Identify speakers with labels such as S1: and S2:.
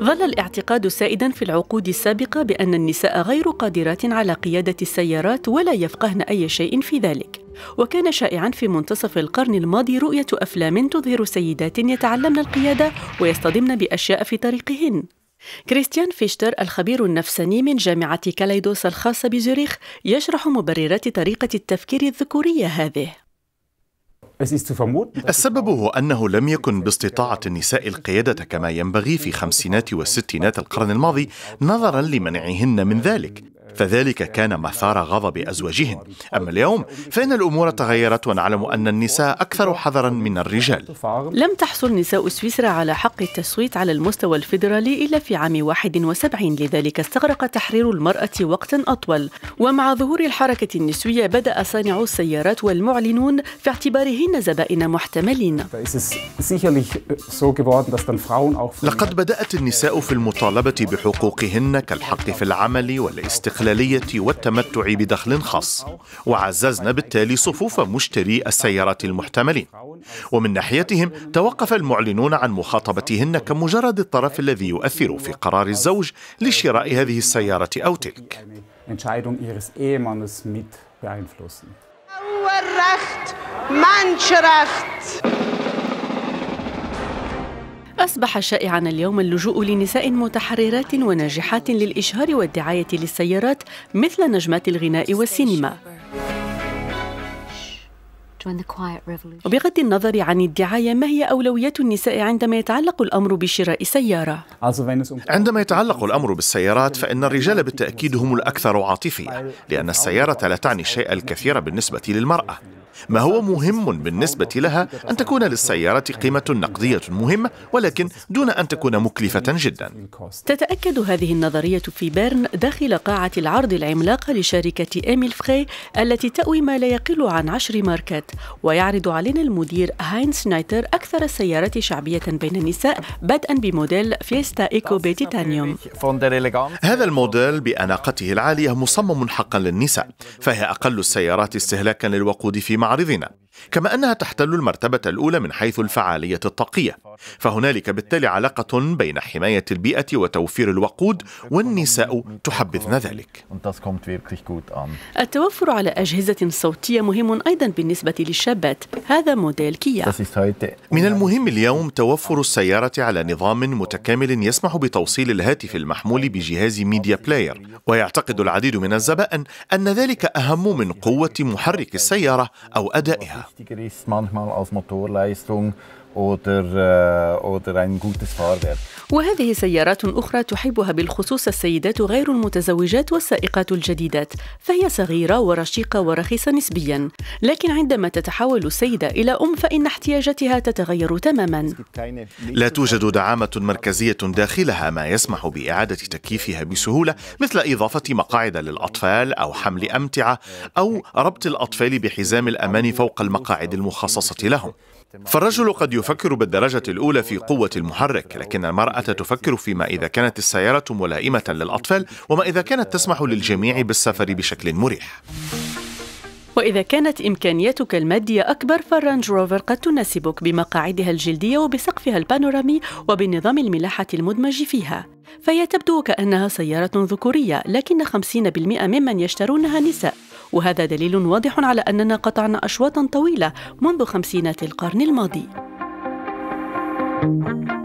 S1: ظل الاعتقاد سائدا في العقود السابقة بأن النساء غير قادرات على قيادة السيارات ولا يفقهن أي شيء في ذلك، وكان شائعا في منتصف القرن الماضي رؤية أفلام تظهر سيدات يتعلمن القيادة ويصطدمن بأشياء في طريقهن. كريستيان فيشتر الخبير النفساني من جامعة كاليدوس الخاصة بزوريخ يشرح مبررات طريقة التفكير الذكورية هذه.
S2: السبب هو أنه لم يكن باستطاعة النساء القيادة كما ينبغي في خمسينات والستينات القرن الماضي نظرا لمنعهن من ذلك فذلك كان مثار غضب أزواجهن أما اليوم فإن الأمور تغيرت ونعلم أن النساء أكثر حذرا من الرجال
S1: لم تحصل نساء سويسرا على حق التصويت على المستوى الفيدرالي إلا في عام 71 لذلك استغرق تحرير المرأة وقتا أطول ومع ظهور الحركة النسوية بدأ صانعو السيارات والمعلنون في اعتبارهن زبائن محتملين äh,
S2: لقد بدأت النساء في المطالبة بحقوقهن كالحق في العمل والاستقرار الاستقلالية والتمتع بدخل خاص وعززنا بالتالي صفوف مشتري السيارات المحتملين ومن ناحيتهم توقف المعلنون عن مخاطبتهن كمجرد الطرف الذي يؤثر في قرار الزوج لشراء هذه السيارة أو تلك beeinflussen. Ruhe, Recht, Menschenrecht.
S1: أصبح شائعا اليوم اللجوء لنساء متحررات وناجحات للإشهار والدعاية للسيارات مثل نجمات الغناء والسينما وبغض النظر عن الدعاية ما هي أولويات النساء عندما يتعلق الأمر بشراء سيارة؟
S2: um عندما يتعلق الأمر بالسيارات فإن الرجال بالتأكيد هم الأكثر عاطفية لأن السيارة لا تعني الشيء الكثير بالنسبة للمرأة ما هو مهم بالنسبة لها أن تكون للسيارة قيمة نقدية مهمة ولكن دون أن تكون مكلفة جدا
S1: تتأكد هذه النظرية في بيرن داخل قاعة العرض العملاقة لشركة إيميل فخي التي تأوي ما لا يقل عن عشر ماركات ويعرض علينا المدير هاين نايتر أكثر السيارات شعبية بين النساء بدءا بموديل فيستا إيكو بتيتانيوم
S2: هذا الموديل بأناقته العالية مصمم حقا للنساء فهي أقل السيارات استهلاكا للوقود في معرضنا كما أنها تحتل المرتبة الأولى من حيث الفعالية الطاقية فهنالك بالتالي علاقة بين حماية البيئة وتوفير الوقود والنساء تحبذن ذلك
S1: التوفر على أجهزة صوتية مهم أيضا بالنسبة للشابات هذا موديل كيا
S2: من المهم اليوم توفر السيارة على نظام متكامل يسمح بتوصيل الهاتف المحمول بجهاز ميديا بلاير ويعتقد العديد من الزبائن أن ذلك أهم من قوة محرك السيارة أو أدائها wichtiger ist manchmal als Motorleistung oder, äh, oder ein gutes Fahrwerk.
S1: وهذه سيارات أخرى تحبها بالخصوص السيدات غير المتزوجات والسائقات الجديدات فهي صغيرة ورشيقة ورخيصة نسبيا لكن عندما تتحول السيدة إلى أم فإن احتياجاتها تتغير تماما
S2: لا توجد دعامة مركزية داخلها ما يسمح بإعادة تكييفها بسهولة مثل إضافة مقاعد للأطفال أو حمل أمتعة أو ربط الأطفال بحزام الأمان فوق المقاعد المخصصة لهم فالرجل قد يفكر بالدرجة الأولى في قوة المحرك لكن المرأة تفكر فيما إذا كانت السيارة ملائمة للأطفال وما إذا كانت تسمح للجميع بالسفر بشكل مريح
S1: وإذا كانت إمكانيتك المادية أكبر فالرانج روفر قد تناسبك بمقاعدها الجلدية وبسقفها البانورامي وبنظام الملاحة المدمج فيها فهي تبدو كأنها سيارة ذكورية لكن 50% ممن يشترونها نساء وهذا دليل واضح على أننا قطعنا أشواطا طويلة منذ خمسينات القرن الماضي thank you